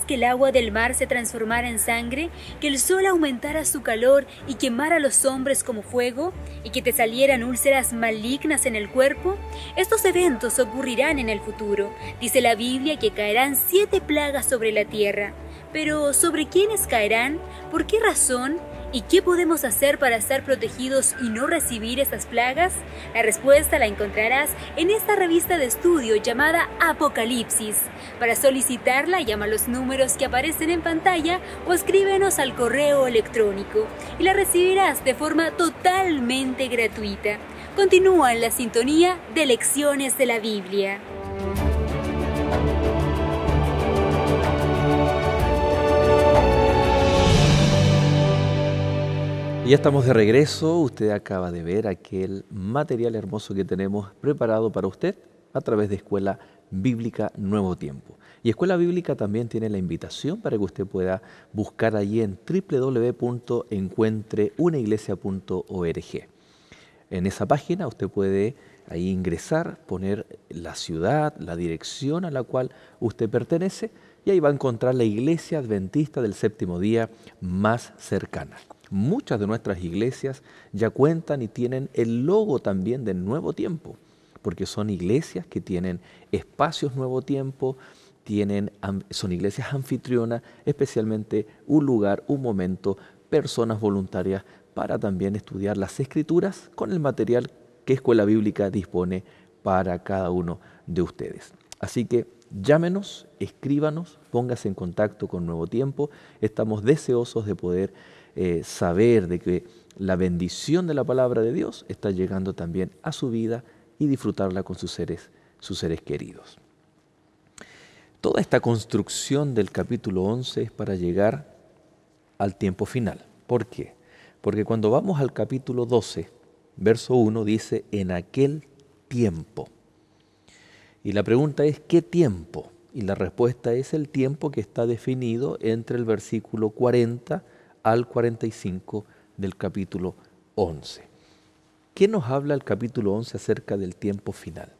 que el agua del mar se transformara en sangre, que el sol aumentara su calor y quemara a los hombres como fuego, y que te salieran úlceras malignas en el cuerpo, estos eventos ocurrirán en el futuro. Dice la Biblia que caerán siete plagas sobre la tierra. Pero ¿sobre quiénes caerán? ¿Por qué razón? ¿Y qué podemos hacer para estar protegidos y no recibir estas plagas? La respuesta la encontrarás en esta revista de estudio llamada Apocalipsis. Para solicitarla, llama a los números que aparecen en pantalla o escríbenos al correo electrónico y la recibirás de forma totalmente gratuita. Continúa en la sintonía de Lecciones de la Biblia. Y ya estamos de regreso. Usted acaba de ver aquel material hermoso que tenemos preparado para usted a través de Escuela Bíblica Nuevo Tiempo. Y Escuela Bíblica también tiene la invitación para que usted pueda buscar allí en www.encuentreunaiglesia.org. En esa página usted puede ahí ingresar, poner la ciudad, la dirección a la cual usted pertenece y ahí va a encontrar la iglesia adventista del séptimo día más cercana. Muchas de nuestras iglesias ya cuentan y tienen el logo también de nuevo tiempo, porque son iglesias que tienen espacios nuevo tiempo, tienen, son iglesias anfitrionas, especialmente un lugar, un momento, personas voluntarias para también estudiar las escrituras con el material que Escuela Bíblica dispone para cada uno de ustedes. Así que llámenos, escríbanos, póngase en contacto con Nuevo Tiempo. Estamos deseosos de poder eh, saber de que la bendición de la palabra de Dios está llegando también a su vida y disfrutarla con sus seres, sus seres queridos. Toda esta construcción del capítulo 11 es para llegar al tiempo final. ¿Por qué? Porque cuando vamos al capítulo 12, verso 1 dice, en aquel tiempo. Y la pregunta es, ¿qué tiempo? Y la respuesta es el tiempo que está definido entre el versículo 40 al 45 del capítulo 11. ¿Qué nos habla el capítulo 11 acerca del tiempo final?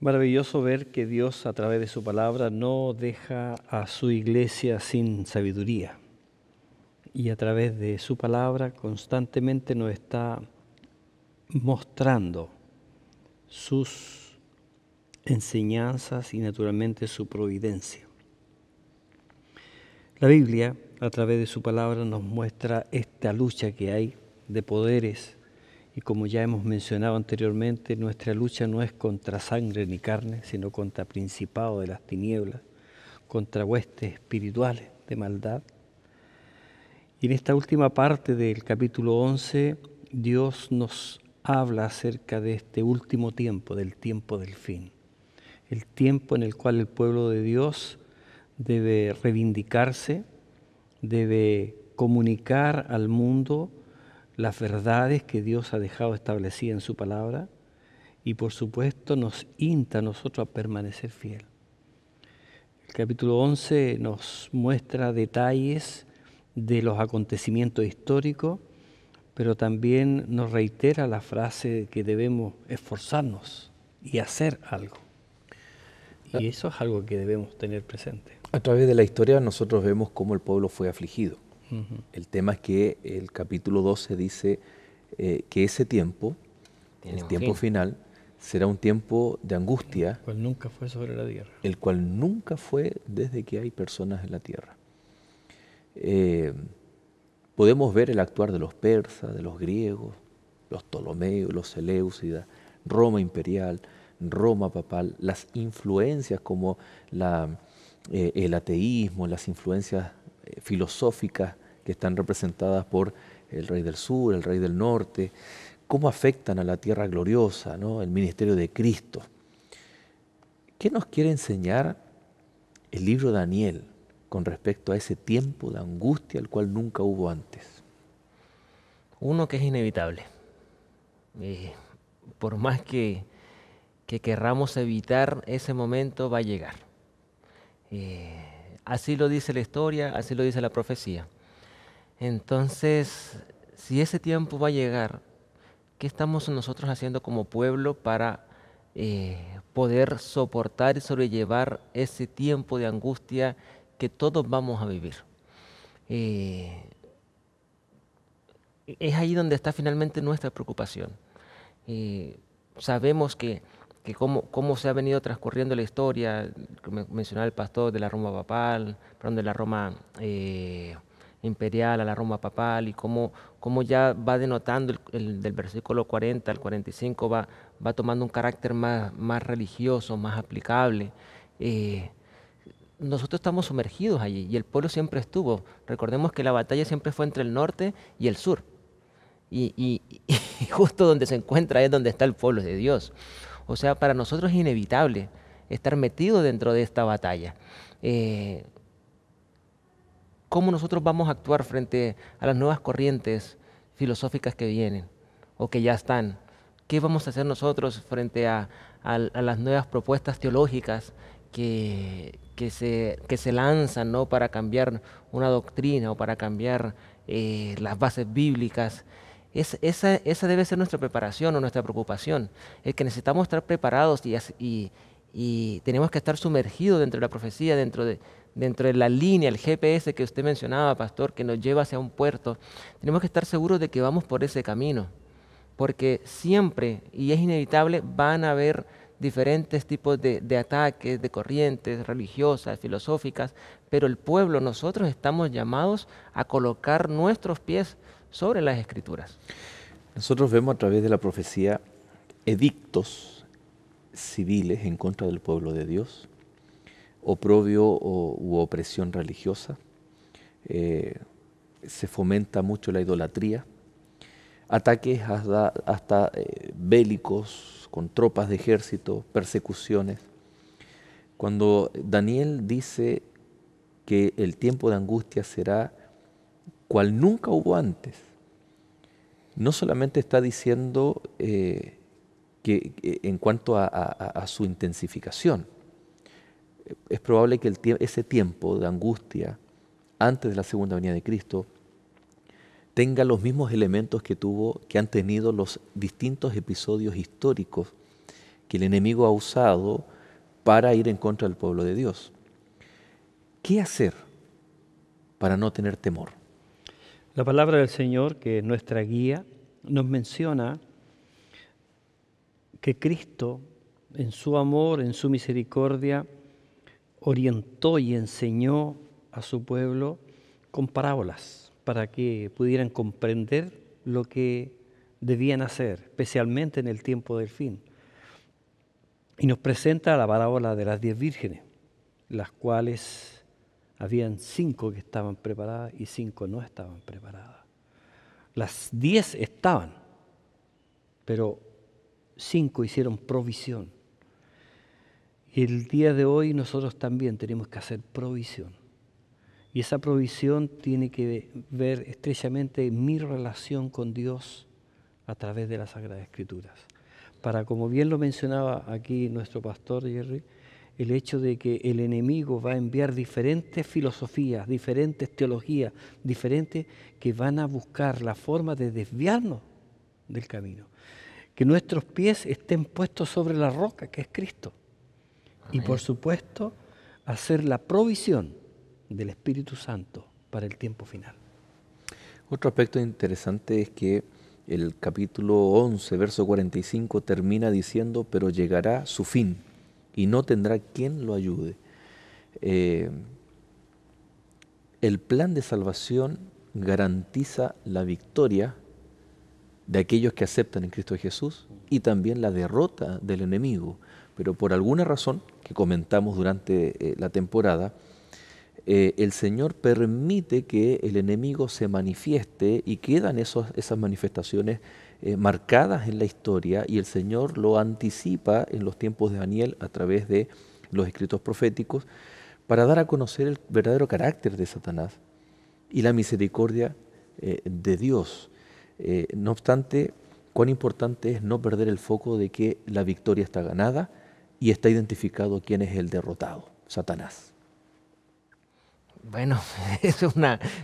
Maravilloso ver que Dios a través de su palabra no deja a su iglesia sin sabiduría y a través de su palabra constantemente nos está mostrando sus enseñanzas y naturalmente su providencia. La Biblia, a través de su palabra, nos muestra esta lucha que hay de poderes y como ya hemos mencionado anteriormente, nuestra lucha no es contra sangre ni carne, sino contra principado de las tinieblas, contra huestes espirituales de maldad. Y en esta última parte del capítulo 11, Dios nos habla acerca de este último tiempo, del tiempo del fin, el tiempo en el cual el pueblo de Dios debe reivindicarse, debe comunicar al mundo las verdades que Dios ha dejado establecidas en su palabra y por supuesto nos insta a nosotros a permanecer fiel. El capítulo 11 nos muestra detalles de los acontecimientos históricos, pero también nos reitera la frase que debemos esforzarnos y hacer algo. Y ah. eso es algo que debemos tener presente. A través de la historia nosotros vemos cómo el pueblo fue afligido. El tema es que el capítulo 12 dice eh, que ese tiempo, el tiempo final, será un tiempo de angustia. El cual nunca fue sobre la tierra. El cual nunca fue desde que hay personas en la tierra. Eh, podemos ver el actuar de los persas, de los griegos, los Ptolomeos, los Seleucidas, Roma imperial, Roma papal, las influencias como la eh, el ateísmo, las influencias eh, filosóficas que están representadas por el rey del sur, el rey del norte, cómo afectan a la tierra gloriosa, el ministerio de Cristo. ¿Qué nos quiere enseñar el libro de Daniel con respecto a ese tiempo de angustia al cual nunca hubo antes? Uno que es inevitable. Eh, por más que, que querramos evitar ese momento, va a llegar eh, así lo dice la historia, así lo dice la profecía. Entonces, si ese tiempo va a llegar, ¿qué estamos nosotros haciendo como pueblo para eh, poder soportar y sobrellevar ese tiempo de angustia que todos vamos a vivir? Eh, es ahí donde está finalmente nuestra preocupación. sabemos que que cómo, se ha venido transcurriendo la historia, mencionaba el pastor de la Roma papal, perdón, de la Roma eh, imperial a la Roma papal, y cómo, cómo ya va denotando del versículo 40 al 45, va, va tomando un carácter más, más religioso, más aplicable. Eh, nosotros estamos sumergidos allí y el pueblo siempre estuvo. Recordemos que la batalla siempre fue entre el norte y el sur. y <laughs> justo donde se encuentra es donde está el pueblo de Dios. O sea, para nosotros es inevitable estar metido dentro de esta batalla. Eh, ¿Cómo nosotros vamos a actuar frente a las nuevas corrientes filosóficas que vienen o que ya están? ¿Qué vamos a hacer nosotros frente a, las nuevas propuestas teológicas que, se, lanzan ¿no? para cambiar una doctrina o para cambiar eh, las bases bíblicas? esa, debe ser nuestra preparación o nuestra preocupación, Es que necesitamos estar preparados y, tenemos que estar sumergidos dentro de la profecía, dentro de, la línea, el GPS que usted mencionaba, pastor, que nos lleva hacia un puerto. Tenemos que estar seguros de que vamos por ese camino, porque siempre, y es inevitable, van a haber diferentes tipos de ataques, de corrientes religiosas, filosóficas, pero el pueblo, nosotros estamos llamados a colocar nuestros pies sobre las escrituras. Nosotros vemos a través de la profecía edictos civiles en contra del pueblo de Dios, oprobio u opresión religiosa, eh, se fomenta mucho la idolatría, ataques hasta, eh, bélicos con tropas de ejército, persecuciones. Cuando Daniel dice que el tiempo de angustia será cual nunca hubo antes, no solamente está diciendo eh, que, en cuanto a, su intensificación, es probable que ese tiempo de angustia antes de la segunda venida de Cristo tenga los mismos elementos que tuvo, que han tenido los distintos episodios históricos que el enemigo ha usado para ir en contra del pueblo de Dios. ¿Qué hacer para no tener temor? La palabra del Señor, que es nuestra guía, nos menciona que Cristo, en su amor, en su misericordia, orientó y enseñó a su pueblo con parábolas para que pudieran comprender lo que debían hacer, especialmente en el tiempo del fin. Y nos presenta la parábola de las diez vírgenes, las cuales habían cinco que estaban preparadas y cinco no estaban preparadas. Las diez estaban, pero cinco hicieron provisión. Y el día de hoy nosotros también tenemos que hacer provisión. Y esa provisión tiene que ver estrechamente mi relación con Dios a través de las Sagradas Escrituras. Para, como bien lo mencionaba aquí nuestro pastor Jerry, el hecho de que el enemigo va a enviar diferentes filosofías, diferentes teologías, diferentes que van a buscar la forma de desviarnos del camino. Que nuestros pies estén puestos sobre la roca, que es Cristo. Y por supuesto, hacer la provisión del Espíritu Santo para el tiempo final. Otro aspecto interesante es que el capítulo 11, verso 45, termina diciendo, pero llegará su fin y no tendrá quien lo ayude. Eh, el plan de salvación garantiza la victoria de aquellos que aceptan en Cristo Jesús y también la derrota del enemigo. Pero por alguna razón que comentamos durante eh, la temporada, eh, el Señor permite que el enemigo se manifieste y quedan esas manifestaciones eh, marcadas en la historia y el Señor lo anticipa en los tiempos de Daniel a través de los escritos proféticos para dar a conocer el verdadero carácter de Satanás y la misericordia eh, de Dios. Eh, no obstante, cuán importante es no perder el foco de que la victoria está ganada y está identificado quién es el derrotado, Satanás. Bueno, <laughs> es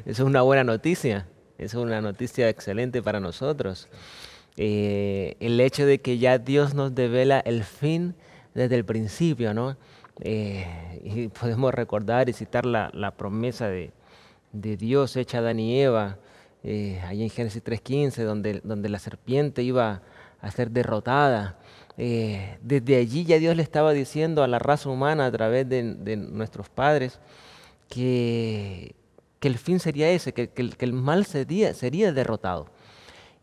es una buena noticia. Es una noticia excelente para nosotros. Eh, el hecho de que ya Dios nos devela el fin desde el principio, ¿no? Eh, y podemos recordar y citar la, promesa de, Dios hecha a Daniela y eh, ahí en Génesis 3.15, donde, donde la serpiente iba a ser derrotada. desde allí ya Dios le estaba diciendo a la raza humana a través de nuestros padres que que el fin sería ese, que, el mal sería, sería, derrotado.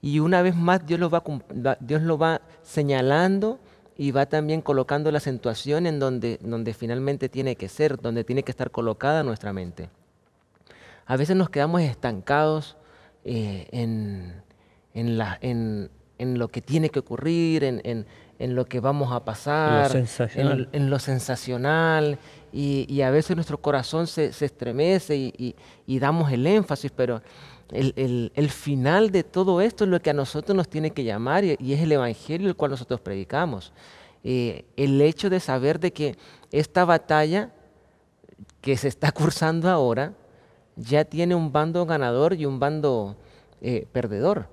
Y una vez más Dios lo, va, Dios lo va señalando y va también colocando la acentuación en donde, donde finalmente tiene que ser, donde tiene que estar colocada nuestra mente. A veces nos quedamos estancados eh, en, lo que tiene que ocurrir, en, lo que vamos a pasar, en, lo sensacional y, a veces nuestro corazón se, estremece y, damos el énfasis, pero el, final de todo esto es lo que a nosotros nos tiene que llamar y, es el Evangelio el cual nosotros predicamos. Eh, el hecho de saber de que esta batalla que se está <laughs> cursando ahora ya tiene un bando ganador y un bando eh, perdedor.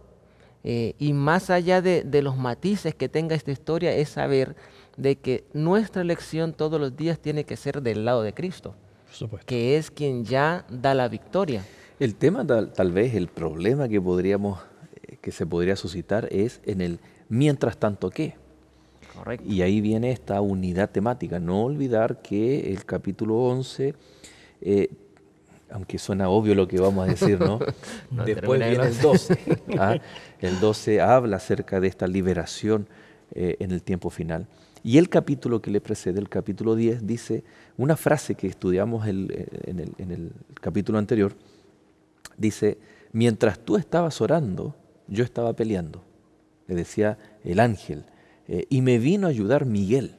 Eh, y más allá de, de los matices que tenga esta historia es saber de que nuestra elección todos los días tiene que ser del lado de Cristo, que es quien ya da la victoria. El tema, tal, vez, el problema que podríamos, eh, que se podría suscitar es en el mientras tanto qué. Y ahí viene esta unidad temática. No olvidar que el capítulo 11, eh, aunque suena obvio lo que vamos a decir, ¿no? <laughs> Después viene el 12. ¿ah? El 12 habla acerca de esta liberación eh, en el tiempo final. Y el capítulo que le precede, el capítulo 10, dice una frase que estudiamos eh, en, el, capítulo anterior. Dice, mientras tú estabas orando, yo estaba peleando, le decía el ángel, eh, y me vino a ayudar Miguel.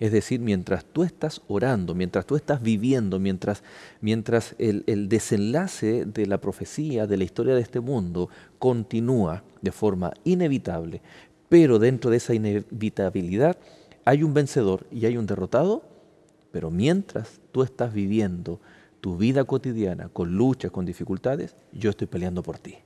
Es decir, mientras tú estás orando, mientras tú estás viviendo, mientras, mientras el, el, desenlace de la profecía, de la historia de este mundo, continúa de forma inevitable, pero dentro de esa inevitabilidad hay un vencedor y hay un derrotado, pero mientras tú estás viviendo tu vida cotidiana con luchas, con dificultades, yo estoy peleando por ti.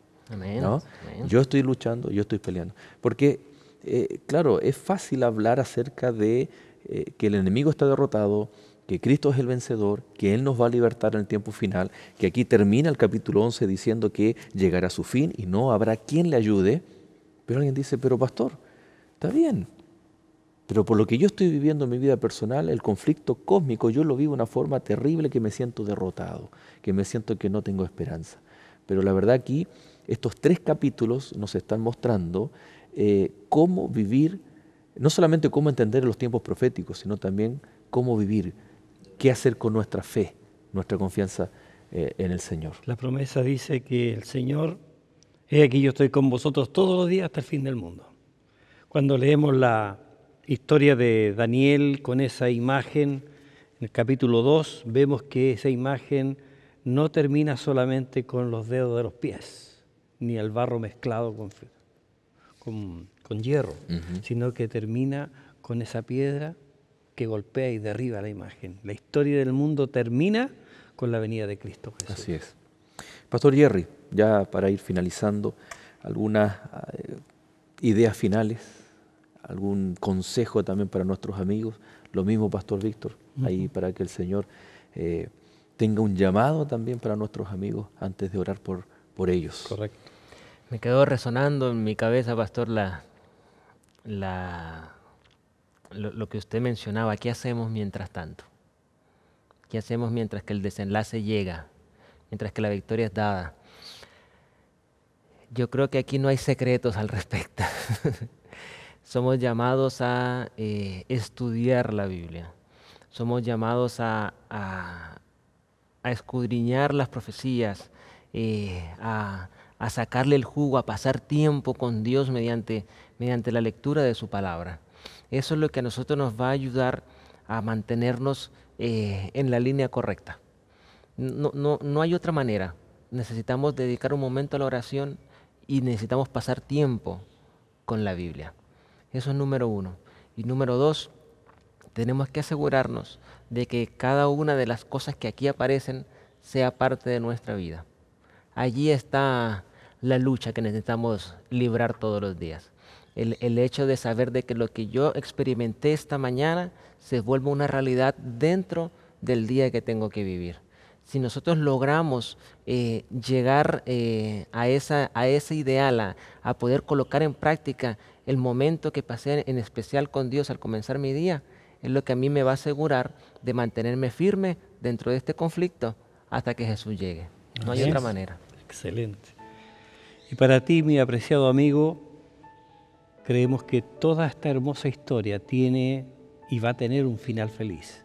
Yo estoy luchando, yo estoy peleando. Porque, eh, claro, es fácil hablar acerca de eh, que el enemigo está derrotado, que Cristo es el vencedor, que Él nos va a libertar en el tiempo final, que aquí termina el capítulo 11 diciendo que llegará su fin y no habrá quien le ayude. Pero alguien dice, pero pastor, está bien, pero por lo que yo estoy viviendo en mi vida personal, el conflicto cósmico, yo lo vivo de una forma terrible que me siento derrotado, que me siento que no tengo esperanza. Pero la verdad aquí, estos tres capítulos nos están mostrando eh, cómo vivir, no solamente cómo entender los tiempos proféticos, sino también cómo vivir, qué hacer con nuestra fe, nuestra confianza eh, en el Señor. La promesa dice que el Señor He aquí yo estoy con vosotros todos los días hasta el fin del mundo. Cuando leemos la historia de Daniel con esa imagen, en el capítulo 2 vemos que esa imagen no termina solamente con los dedos de los pies, ni el barro mezclado con, con, hierro, sino que termina con esa piedra que golpea y derriba la imagen. La historia del mundo termina con la venida de Cristo Jesús. Así es. Pastor Jerry, ya para ir finalizando, algunas eh, ideas finales, algún consejo también para nuestros amigos, lo mismo Pastor Víctor, ahí para que el Señor eh, tenga un llamado también para nuestros amigos antes de orar por, ellos. Correcto. Me quedó resonando en mi cabeza, Pastor, la, lo que usted mencionaba, ¿qué hacemos mientras tanto? ¿Qué hacemos mientras que el desenlace llega? Mientras que la victoria es dada, yo creo que aquí no hay secretos al respecto. <laughs> Somos llamados a eh, estudiar la Biblia. Somos llamados a, escudriñar las profecías, eh, a, sacarle el jugo, a pasar tiempo con Dios mediante, mediante la lectura de su palabra. Eso es lo que a nosotros nos va a ayudar a mantenernos eh, en la línea correcta. No, no hay otra manera. Necesitamos dedicar un momento a la oración y necesitamos pasar tiempo con la Biblia. Eso es número uno. Y número dos, tenemos que asegurarnos de que cada una de las cosas que aquí aparecen sea parte de nuestra vida. Allí está la lucha que necesitamos librar todos los días. El, hecho de saber de que lo que yo experimenté esta mañana se vuelve una realidad dentro del día que tengo que vivir si nosotros logramos eh, llegar eh, a, esa, a ese ideal, a, poder colocar en práctica el momento que pasé en, especial con Dios al comenzar mi día, es lo que a mí me va a asegurar de mantenerme firme dentro de este conflicto hasta que Jesús llegue. No hay otra manera. Excelente. Y para ti, mi apreciado amigo, creemos que toda esta hermosa historia tiene y va a tener un final feliz,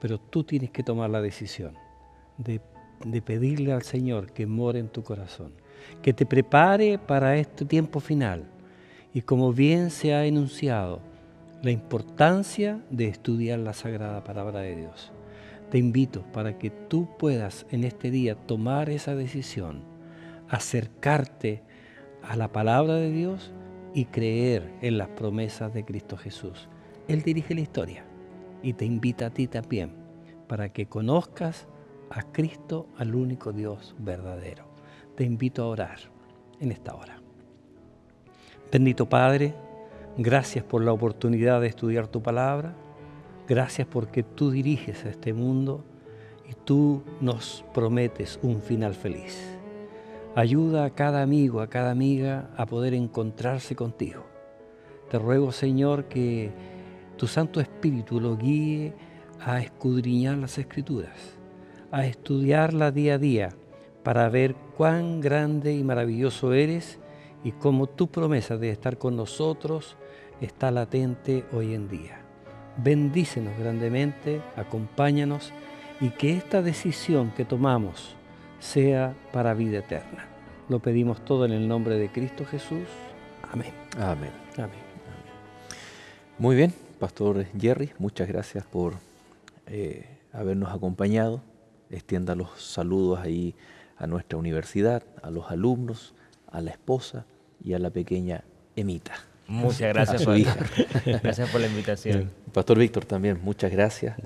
pero tú tienes que tomar la decisión de, pedirle al Señor que more en tu corazón, que te prepare para este tiempo final. Y como bien se ha enunciado, la importancia de estudiar la sagrada palabra de Dios. Te invito para que tú puedas en este día tomar esa decisión, acercarte a la palabra de Dios y creer en las promesas de Cristo Jesús. Él dirige la historia y te invita a ti también para que conozcas a Cristo, al único Dios verdadero. Te invito a orar en esta hora. Bendito Padre, gracias por la oportunidad de estudiar tu palabra. Gracias porque tú diriges a este mundo y tú nos prometes un final feliz. Ayuda a cada amigo, a cada amiga a poder encontrarse contigo. Te ruego, Señor, que tu Santo Espíritu lo guíe a escudriñar las escrituras a estudiarla día a día para ver cuán grande y maravilloso eres y cómo tu promesa de estar con nosotros está latente hoy en día. Bendícenos grandemente, acompáñanos y que esta decisión que tomamos sea para vida eterna. Lo pedimos todo en el nombre de Cristo Jesús. Amén. Amén. Amén. Muy bien, Pastor Jerry, muchas gracias por eh, habernos acompañado extienda los saludos ahí a nuestra universidad, a los alumnos, a la esposa y a la pequeña Emita. Muchas gracias, Pastor. <laughs> gracias por la invitación. Eh, Pastor Víctor también, muchas gracias.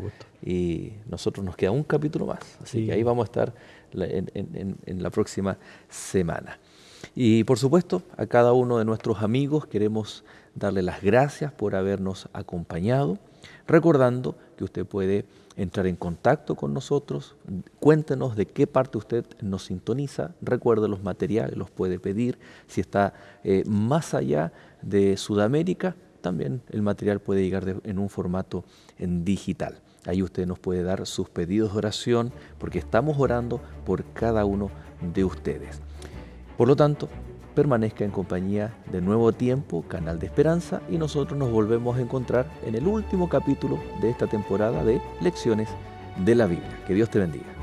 Y nosotros nos queda un capítulo más, así que ahí vamos a estar en, en la próxima semana. Y por supuesto, a cada uno de nuestros amigos queremos darle las gracias por habernos acompañado, recordando que usted puede entrar en contacto con nosotros. Cuéntenos de qué parte usted nos sintoniza. Recuerde los materiales, los puede pedir. Si está eh, más allá de Sudamérica, también el material puede llegar en un formato en digital. Ahí usted nos puede dar sus pedidos de oración porque estamos orando por cada uno de ustedes. Por lo tanto, permanezca en compañía de Nuevo Tiempo, Canal de Esperanza, y nosotros nos volvemos a encontrar en el último capítulo de esta temporada de Lecciones de la Biblia. Que Dios te bendiga.